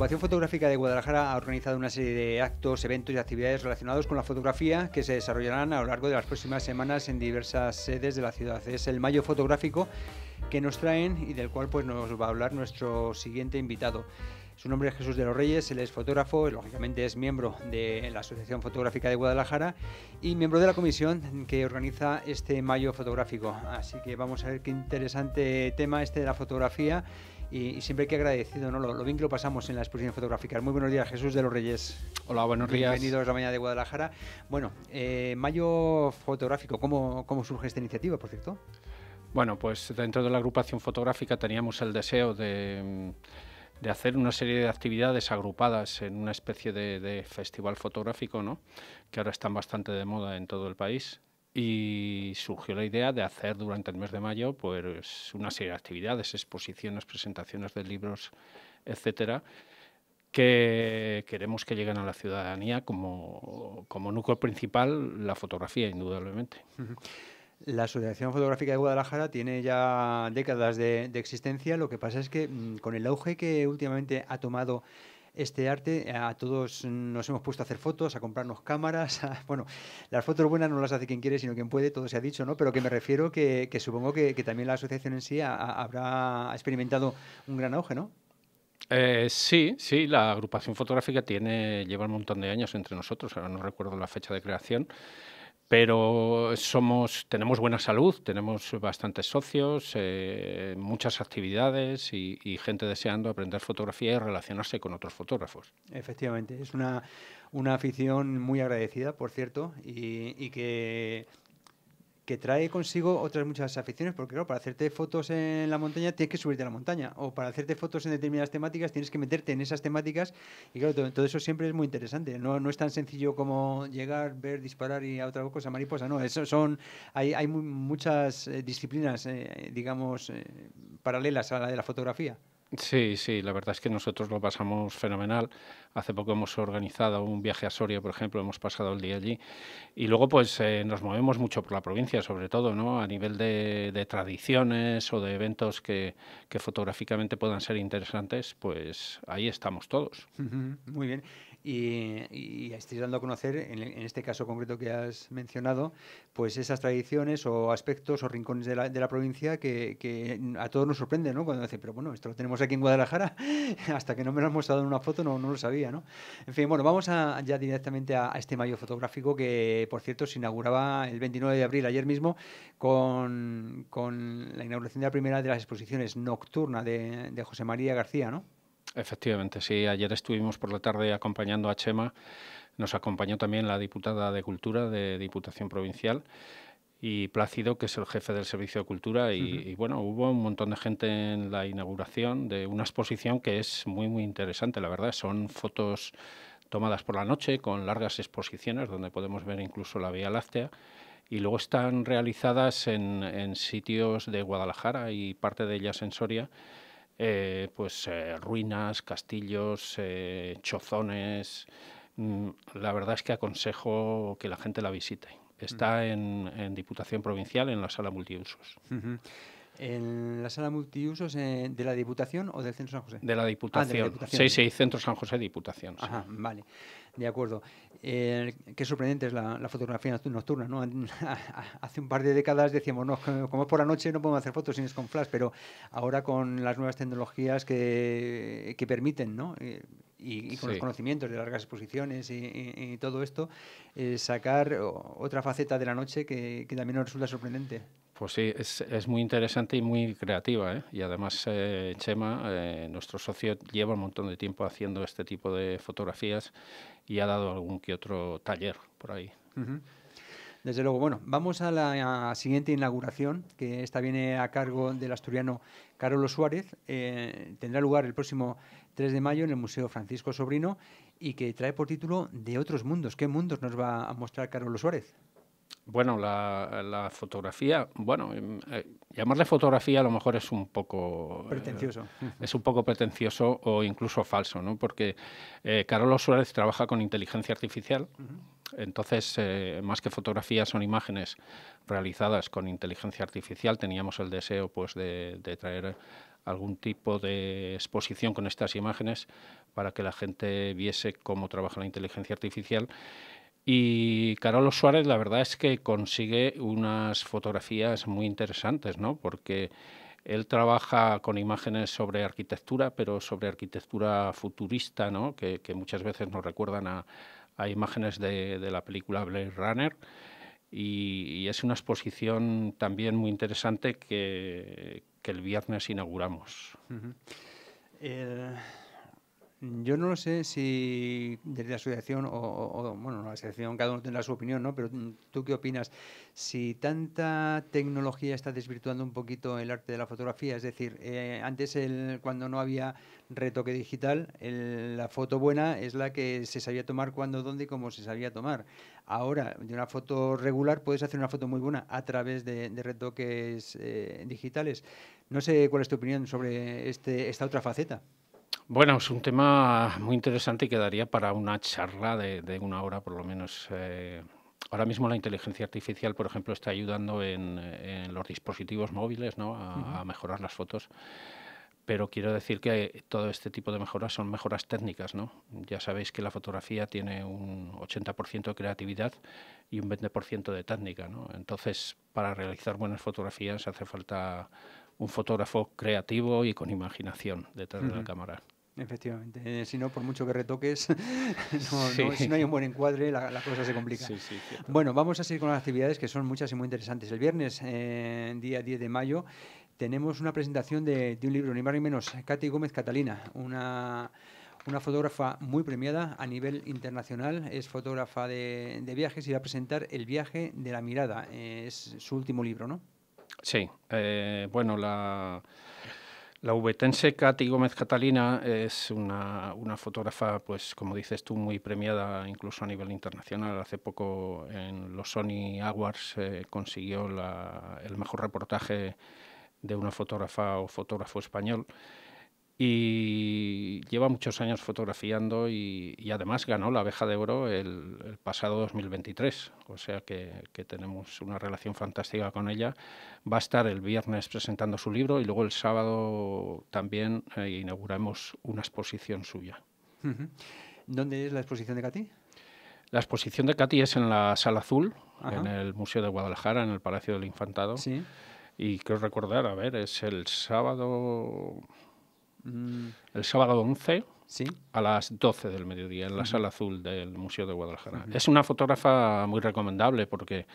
Asociación Fotográfica de Guadalajara ha organizado una serie de actos, eventos y actividades relacionados con la fotografía que se desarrollarán a lo largo de las próximas semanas en diversas sedes de la ciudad. Es el Mayo Fotográfico que nos traen y del cual pues, nos va a hablar nuestro siguiente invitado. Su nombre es Jesús de los Reyes, él es fotógrafo, y, lógicamente es miembro de la Asociación Fotográfica de Guadalajara y miembro de la comisión que organiza este Mayo Fotográfico. Así que vamos a ver qué interesante tema este de la fotografía y, siempre que agradecido, ¿no? Lo, bien que lo pasamos en la exposición fotográfica. Muy buenos días, Jesús de los Reyes. Hola, buenos días. Bienvenidos a la mañana de Guadalajara. Bueno, eh, Mayo Fotográfico, ¿cómo, surge esta iniciativa, por cierto? Bueno, pues dentro de la agrupación fotográfica teníamos el deseo de de hacer una serie de actividades agrupadas en una especie de, de, festival fotográfico, ¿no? que ahora están bastante de moda en todo el país y surgió la idea de hacer durante el mes de mayo pues una serie de actividades, exposiciones, presentaciones de libros, etcétera, que queremos que lleguen a la ciudadanía como, núcleo principal la fotografía, indudablemente. La Asociación Fotográfica de Guadalajara tiene ya décadas de, existencia, lo que pasa es que mm, con el auge que últimamente ha tomado este arte. A todos nos hemos puesto a hacer fotos, a comprarnos cámaras. bueno, las fotos buenas no las hace quien quiere, sino quien puede, todo se ha dicho, ¿no? Pero que me refiero que, supongo que, también la asociación en sí habrá experimentado un gran auge, ¿no? Eh, sí, sí, la agrupación fotográfica tiene, lleva un montón de años entre nosotros, ahora no recuerdo la fecha de creación pero somos, tenemos buena salud, tenemos bastantes socios, eh, muchas actividades y, gente deseando aprender fotografía y relacionarse con otros fotógrafos. Efectivamente, es una, una afición muy agradecida, por cierto, y que que trae consigo otras muchas aficiones, porque claro, para hacerte fotos en la montaña tienes que subirte a la montaña, o para hacerte fotos en determinadas temáticas tienes que meterte en esas temáticas, y claro, todo, eso siempre es muy interesante, no, no es tan sencillo como llegar, ver, disparar y a otra cosa mariposa, no, eso son, hay, hay muchas eh, disciplinas, eh, digamos, eh, paralelas a la de la fotografía. Sí, sí, la verdad es que nosotros lo pasamos fenomenal. Hace poco hemos organizado un viaje a Soria, por ejemplo, hemos pasado el día allí. Y luego, pues eh, nos movemos mucho por la provincia, sobre todo, ¿no? A nivel de, tradiciones o de eventos que, fotográficamente puedan ser interesantes, pues ahí estamos todos. Muy bien y, y estáis dando a conocer, en, este caso concreto que has mencionado, pues esas tradiciones o aspectos o rincones de la, provincia que, a todos nos sorprende, ¿no? Cuando dicen, pero bueno, esto lo tenemos aquí en Guadalajara, hasta que no me lo han mostrado en una foto no, no lo sabía, ¿no? En fin, bueno, vamos a, ya directamente a, este mayo fotográfico que, por cierto, se inauguraba el 29 de abril, ayer mismo, con, la inauguración de la primera de las exposiciones nocturna de, de José María García, ¿no? Efectivamente, sí. Ayer estuvimos por la tarde acompañando a Chema. Nos acompañó también la diputada de Cultura de Diputación Provincial y Plácido, que es el jefe del Servicio de Cultura. Y, bueno, hubo un montón de gente en la inauguración de una exposición que es muy, muy interesante, la verdad. Son fotos tomadas por la noche con largas exposiciones donde podemos ver incluso la Vía Láctea. Y luego están realizadas en, en sitios de Guadalajara y parte de ellas en Soria eh, pues eh, ruinas, castillos, eh, chozones. Mm, la verdad es que aconsejo que la gente la visite. Está en, Diputación Provincial, en la sala multiusos. ¿En la sala multiusos de la Diputación o del Centro San José? De la ah, Diputación. Sí, sí, Centro San José Diputación. vale. De acuerdo. Eh, qué sorprendente es la, fotografía nocturna. ¿no? Hace un par de décadas decíamos, no, como es por la noche no podemos hacer fotos sin es con flash, pero ahora con las nuevas tecnologías que, que permiten, ¿no? Eh, y, con los conocimientos de largas exposiciones y, todo esto, eh, sacar otra faceta de la noche que, que también nos resulta sorprendente. Pues sí, es, muy interesante y muy creativa. ¿eh? Y además, eh, Chema, eh, nuestro socio, lleva un montón de tiempo haciendo este tipo de fotografías y ha dado algún que otro taller por ahí. Desde luego, bueno, vamos a la siguiente inauguración, que esta viene a cargo del asturiano Carlos Suárez. Eh, tendrá lugar el próximo 3 de mayo en el Museo Francisco Sobrino y que trae por título De otros mundos. ¿Qué mundos nos va a mostrar Carlos Suárez? Bueno, la, fotografía, bueno, em, eh, llamarle fotografía a lo mejor es un poco... Eh, pretencioso. es un poco pretencioso o incluso falso, ¿no? Porque eh, Suárez trabaja con inteligencia artificial, entonces eh, más que fotografías son imágenes realizadas con inteligencia artificial. Teníamos el deseo pues de, de traer algún tipo de exposición con estas imágenes para que la gente viese cómo trabaja la inteligencia artificial y Carlos Suárez, la verdad es que consigue unas fotografías muy interesantes, ¿no? Porque él trabaja con imágenes sobre arquitectura, pero sobre arquitectura futurista, ¿no? que, muchas veces nos recuerdan a, imágenes de, la película Blade Runner. Y, es una exposición también muy interesante que, el viernes inauguramos. Yo no lo sé si desde la asociación o, bueno, la asociación cada uno tendrá su opinión, ¿no? Pero mm, tú qué opinas? Si tanta tecnología está desvirtuando un poquito el arte de la fotografía, es decir, eh, antes cuando no había retoque digital, la foto buena es la que se sabía tomar cuando, dónde y cómo se sabía tomar. Ahora, de una foto regular puedes hacer una foto muy buena a través de, retoques eh, digitales. No sé cuál es tu opinión sobre este, esta otra faceta. Bueno, es un tema muy interesante y quedaría para una charla de, una hora por lo menos. Eh, ahora mismo la inteligencia artificial, por ejemplo, está ayudando en, los dispositivos móviles ¿no? a, mejorar las fotos pero quiero decir que todo este tipo de mejoras son mejoras técnicas, ¿no? Ya sabéis que la fotografía tiene un 80% de creatividad y un 20% de técnica, ¿no? Entonces, para realizar buenas fotografías hace falta un fotógrafo creativo y con imaginación detrás de la cámara. Efectivamente. Eh, si no, por mucho que retoques, si no hay un buen encuadre, la, cosa se complica. bueno, vamos a seguir con las actividades que son muchas y muy interesantes. El viernes, eh, día 10 de mayo, tenemos una presentación de, un libro, ni más ni menos, Katy Gómez Catalina, una fotógrafa muy premiada a nivel internacional. Es fotógrafa de, viajes y va a presentar El viaje de la mirada. Eh, es su último libro, ¿no? Sí. bueno, la, la ubetense Katy Gómez Catalina es una, una, fotógrafa, pues como dices tú, muy premiada incluso a nivel internacional. Hace poco en los Sony Awards eh, consiguió el mejor reportaje de una fotógrafa o fotógrafo español y lleva muchos años fotografiando y, además ganó la abeja de oro el, pasado 2023, o sea que, tenemos una relación fantástica con ella. Va a estar el viernes presentando su libro y luego el sábado también eh, inauguramos una exposición suya. ¿Dónde es la exposición de Katy? La exposición de Katy es en la Sala Azul, en el Museo de Guadalajara, en el Palacio del Infantado. Y quiero recordar, a ver, es el sábado Mm. El sábado 11 ¿Sí? a las 12 del mediodía en la sala azul del Museo de Guadalajara. Es una fotógrafa muy recomendable porque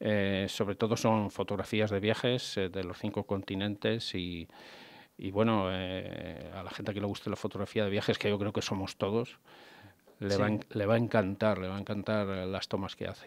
eh, sobre todo son fotografías de viajes eh, de los cinco continentes y, bueno, eh, a la gente que le guste la fotografía de viajes, que yo creo que somos todos, le, va, a encantar, le va a encantar las tomas que hace.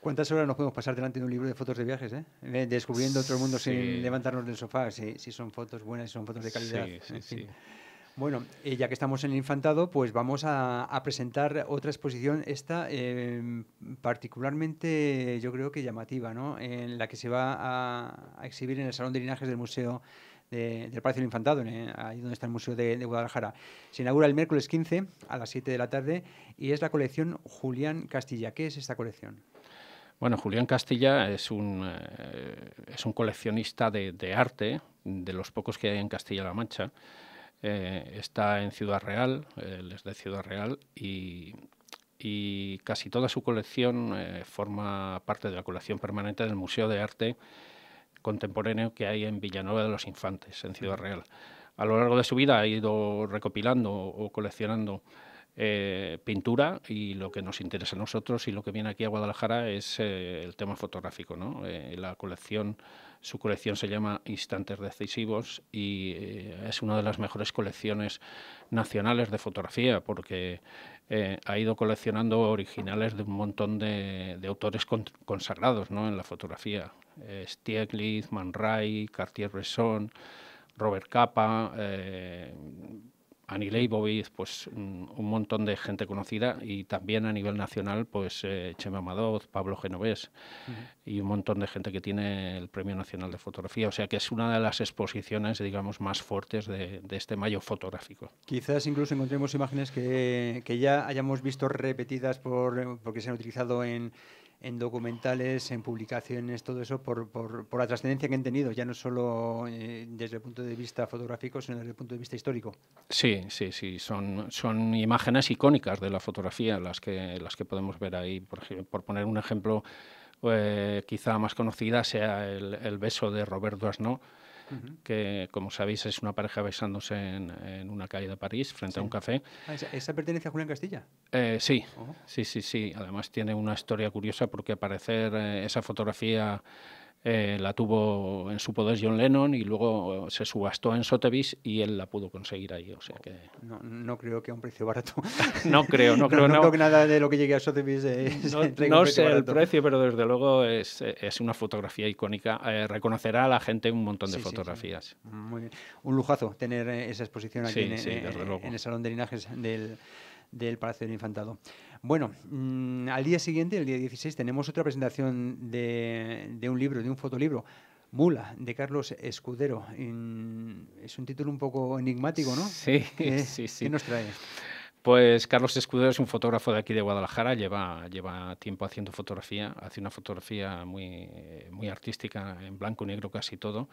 ¿Cuántas horas nos podemos pasar delante de un libro de fotos de viajes, eh? eh descubriendo otro el mundo sin levantarnos del sofá, si, son fotos buenas, si son fotos de calidad. Sí, sí, Bueno, eh, ya que estamos en el infantado, pues vamos a, presentar otra exposición, esta em, particularmente yo creo que llamativa, ¿no? En la que se va a, exhibir en el Salón de Linajes del Museo del Palacio del Infantado, eh, ahí donde está el Museo de, de, Guadalajara. Se inaugura el miércoles 15 a las 7 de la tarde y es la colección Julián Castilla. ¿Qué es esta colección? Bueno, Julián Castilla es un, eh, es un coleccionista de, arte, de los pocos que hay en Castilla-La Mancha. Eh, está en Ciudad Real, él es de Ciudad Real y, casi toda su colección eh, forma parte de la colección permanente del Museo de Arte Contemporáneo que hay en Villanueva de los Infantes, en Ciudad mm. Real. A lo largo de su vida ha ido recopilando o coleccionando eh, pintura y lo que nos interesa a nosotros y lo que viene aquí a Guadalajara es eh, el tema fotográfico. Eh, la colección, su colección se llama Instantes Decisivos y es una de las mejores colecciones nacionales de fotografía porque ha ido coleccionando originales de un montón de, autores consagrados en la fotografía. Stieglitz, Man Ray, Cartier-Bresson, Robert Capa Annie Leibovitz, pues un, montón de gente conocida y también a nivel nacional, pues eh, Chema Amadoz, Pablo Genovés y un montón de gente que tiene el Premio Nacional de Fotografía. O sea que es una de las exposiciones, digamos, más fuertes de, este mayo fotográfico. Quizás incluso encontremos imágenes que, que ya hayamos visto repetidas por, porque se han utilizado en en documentales, en publicaciones, todo eso, por, por, la trascendencia que han tenido, ya no solo eh, desde el punto de vista fotográfico, sino desde el punto de vista histórico. Sí, sí, sí, son, son imágenes icónicas de la fotografía las que, las que podemos ver ahí. Por, por poner un ejemplo eh, quizá más conocida sea el, el beso de Roberto Asno, que como sabéis es una pareja besándose en, una calle de París frente a un café. Ah, ¿esa, pertenece a Julián Castilla? Eh, sí, oh. sí, sí, sí. Además tiene una historia curiosa porque aparecer eh, esa fotografía eh, la tuvo en su poder John Lennon y luego eh, se subastó en Sotheby's y él la pudo conseguir ahí. O sea que... no, creo que a un precio barato. no creo, no creo. No, nada de lo que llegue a Sotheby's No, sé el precio, pero desde luego es, una fotografía icónica. Eh, reconocerá a la gente un montón de fotografías. Muy Un lujazo tener esa exposición aquí en el Salón de Linajes del del Palacio del Infantado. Bueno, mm, al día siguiente, el día 16, tenemos otra presentación de, un libro, de un fotolibro. Mula, de Carlos Escudero. es un título un poco enigmático, ¿no? Sí, sí, sí. ¿Qué nos trae? Pues Carlos Escudero es un fotógrafo de aquí de Guadalajara, lleva, lleva tiempo haciendo fotografía, hace una fotografía muy, muy artística, en blanco y negro casi todo,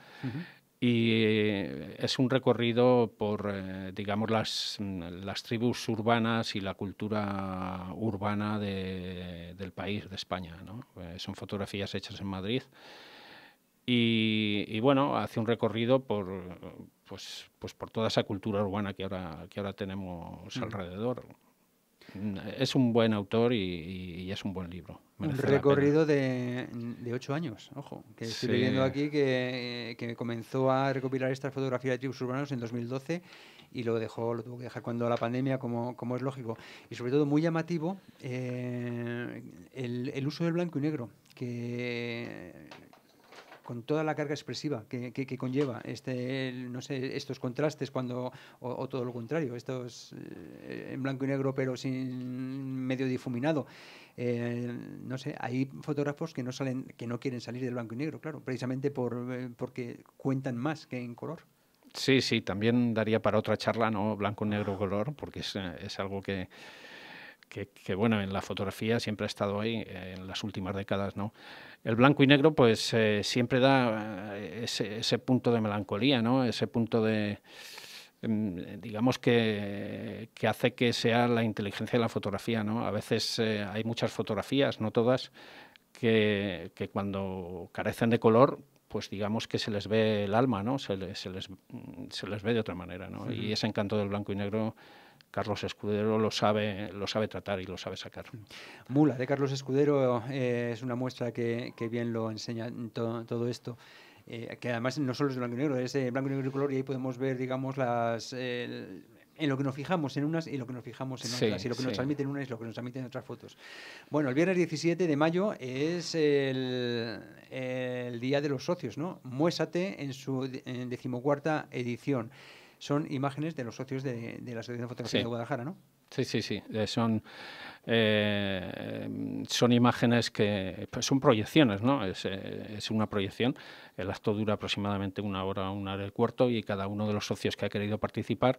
y eh, es un recorrido por, eh, digamos, las, las, tribus urbanas y la cultura urbana del país, de España. ¿no? Eh, son fotografías hechas en Madrid. Y, bueno, hace un recorrido por, pues, pues, por toda esa cultura urbana que ahora, tenemos mm. alrededor es un buen autor y, es un buen libro. un recorrido de, ocho años, ojo, que estoy viendo aquí que, comenzó a recopilar esta fotografía de tribus urbanos en 2012 y lo dejó, lo tuvo que dejar cuando la pandemia, como, como es lógico. Y sobre todo muy llamativo eh, el, el uso del blanco y negro, que con toda la carga expresiva que, conlleva este, no sé, estos contrastes cuando, o, todo lo contrario, estos eh, en blanco y negro pero sin medio difuminado. no sé, hay fotógrafos que no salen, que no quieren salir del blanco y negro, claro, precisamente eh, porque cuentan más que en color. Sí, sí, también daría para otra charla, ¿no? Blanco, negro, ah. color, porque es eh, algo que, que, bueno, en la fotografía siempre ha estado ahí en las últimas décadas, ¿no? El blanco y negro, pues eh, siempre da eh, ese, punto de melancolía, ¿no? Ese punto de em, digamos que, que, hace que sea la inteligencia de la fotografía, ¿no? A veces eh, hay muchas fotografías, no todas, que, que, cuando carecen de color, pues digamos que se les ve el alma, ¿no? Se, les, se les, ve de otra manera, ¿no? Y ese encanto del blanco y negro Carlos Escudero lo sabe, lo sabe tratar y lo sabe sacar. Mula de Carlos Escudero eh, es una muestra que, bien lo enseña todo esto. Eh, que además no solo es blanco y negro, es blanco y negro y color y ahí podemos ver, digamos, las, en lo que nos fijamos en unas y lo que nos fijamos en otras. y lo que nos transmiten en unas y lo que nos transmiten en otras fotos. Bueno, el viernes 17 de mayo es el, Día de los Socios, ¿no? Muésate en su decimocuarta edición son imágenes de los socios de, la Asociación de Fotografía de Guadalajara, ¿no? Sí, sí, sí. Eh, son, eh, son imágenes que pues, son proyecciones, ¿no? Eh, es, una proyección. El acto dura aproximadamente una hora, una hora y cuarto y cada uno de los socios que ha querido participar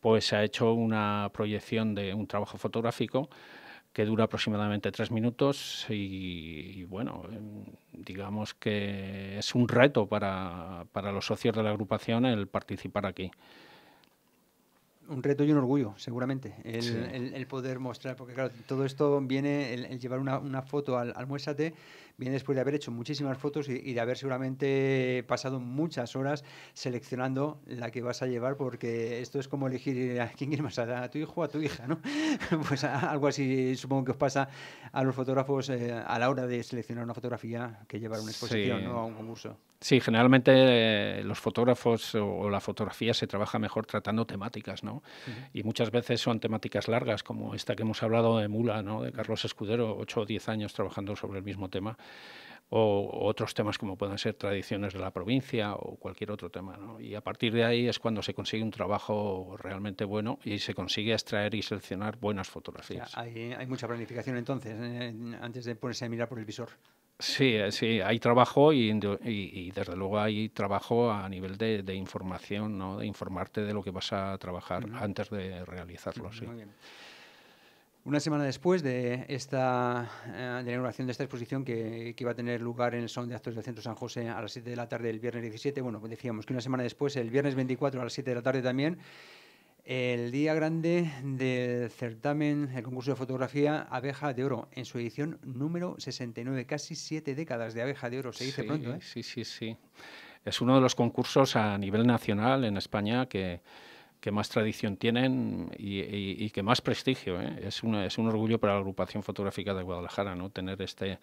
pues ha hecho una proyección de un trabajo fotográfico que dura aproximadamente tres minutos y, bueno, em, digamos que es un reto para, los socios de la agrupación el participar aquí. Un reto y un orgullo, seguramente, el, poder mostrar, porque claro, todo esto viene, el, llevar una, foto al, al viene después de haber hecho muchísimas fotos y, de haber seguramente pasado muchas horas seleccionando la que vas a llevar, porque esto es como elegir eh, a quién quieres más, a tu hijo o a tu hija, ¿no? pues algo así supongo que os pasa a los fotógrafos eh, a la hora de seleccionar una fotografía que llevar a una exposición a un concurso. Sí, generalmente eh, los fotógrafos o la fotografía se trabaja mejor tratando temáticas, ¿no? Y muchas veces son temáticas largas, como esta que hemos hablado de Mula, ¿no? De Carlos Escudero, 8 o 10 años trabajando sobre el mismo tema o otros temas como puedan ser tradiciones de la provincia o cualquier otro tema. Y a partir de ahí es cuando se consigue un trabajo realmente bueno y se consigue extraer y seleccionar buenas fotografías. hay, mucha planificación entonces, ¿eh? antes de ponerse a mirar por el visor. Sí, eh, sí, hay trabajo y, y, desde luego hay trabajo a nivel de, información, ¿no? de informarte de lo que vas a trabajar antes de realizarlo. Muy bien. Una semana después de, esta, eh, la inauguración de esta exposición que, iba a tener lugar en el Salón de Actos del Centro San José a las 7 de la tarde el viernes 17, bueno, decíamos que una semana después, el viernes 24 a las 7 de la tarde también, el día grande del certamen, el concurso de fotografía Abeja de Oro, en su edición número 69, casi siete décadas de Abeja de Oro, se dice pronto, ¿eh? Sí, sí, sí. Es uno de los concursos a nivel nacional en España que que más tradición tienen y, que más prestigio. ¿eh? Es, es un orgullo para la agrupación fotográfica de Guadalajara ¿no? tener este,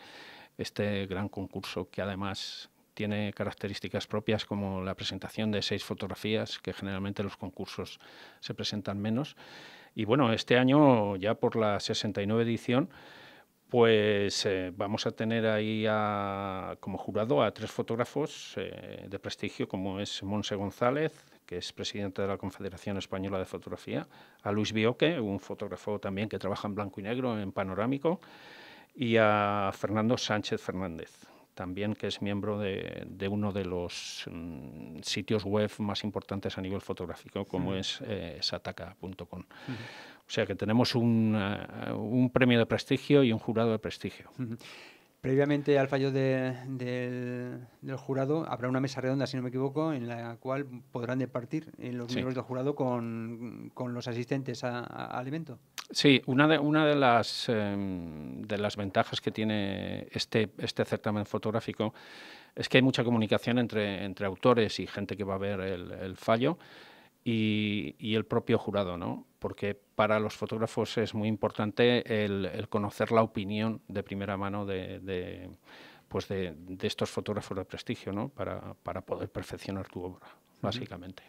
este gran concurso que además tiene características propias como la presentación de seis fotografías, que generalmente los concursos se presentan menos. Y bueno, este año, ya por la 69 edición, pues eh, vamos a tener ahí como jurado a tres fotógrafos eh, de prestigio, como es Monse González, que es presidente de la Confederación Española de Fotografía, a Luis Bioque, un fotógrafo también que trabaja en blanco y negro, en panorámico, y a Fernando Sánchez Fernández, también que es miembro de, uno de los mm, sitios web más importantes a nivel fotográfico, como es eh, sataca.com. O sea que tenemos eh, un, premio de prestigio y un jurado de prestigio. Previamente al fallo del, jurado habrá una mesa redonda, si no me equivoco, en la cual podrán departir eh, los miembros del jurado con, los asistentes a, al evento. Sí, una de, una de, las, em, de las ventajas que tiene este, este, certamen fotográfico es que hay mucha comunicación entre, autores y gente que va a ver el, fallo y, y, el propio jurado, ¿no? porque para los fotógrafos es muy importante el, conocer la opinión de primera mano de, pues de, estos fotógrafos de prestigio, ¿no? Para, poder perfeccionar tu obra, básicamente.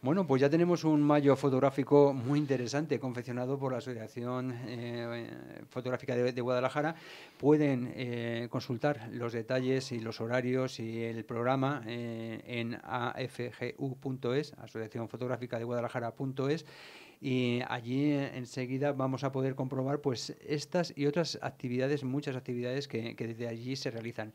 Bueno, pues ya tenemos un mayo fotográfico muy interesante confeccionado por la Asociación eh, Fotográfica de, Guadalajara. Pueden eh, consultar los detalles y los horarios y el programa eh, en afgu.es, Fotográfica de Guadalajara.es y allí eh, enseguida vamos a poder comprobar pues estas y otras actividades, muchas actividades que, que desde allí se realizan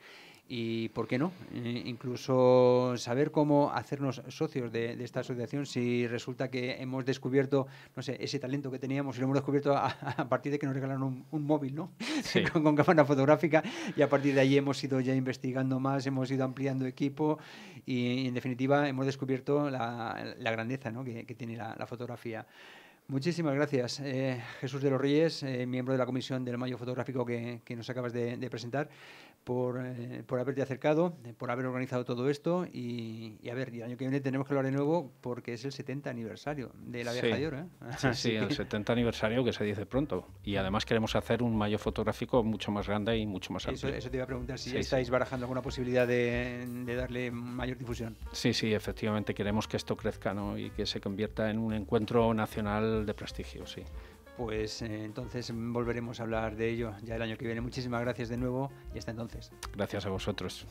y, ¿por qué no? Eh, incluso saber cómo hacernos socios de, esta asociación si resulta que hemos descubierto, no sé, ese talento que teníamos y lo hemos descubierto a, partir de que nos regalaron un, móvil, ¿no? con, cámara fotográfica y a partir de ahí hemos ido ya investigando más, hemos ido ampliando equipo y, en definitiva, hemos descubierto la, grandeza que, tiene la, fotografía. Muchísimas gracias, eh, Jesús de los Reyes, eh, miembro de la Comisión del Mayo Fotográfico que, nos acabas de, presentar por, eh, por, haberte acercado, eh, por haber organizado todo esto y, a ver, el año que viene tenemos que hablar de nuevo porque es el 70 aniversario de la Viaja Sí. ¿eh? Sí, sí, el 70 aniversario que se dice pronto y ah. además queremos hacer un mayo fotográfico mucho más grande y mucho más amplio. Eso, te iba a preguntar si estáis barajando alguna posibilidad de, de, darle mayor difusión. Sí, sí, efectivamente queremos que esto crezca ¿no? y que se convierta en un encuentro nacional de prestigio, sí pues eh, entonces volveremos a hablar de ello ya el año que viene. Muchísimas gracias de nuevo y hasta entonces. Gracias a vosotros.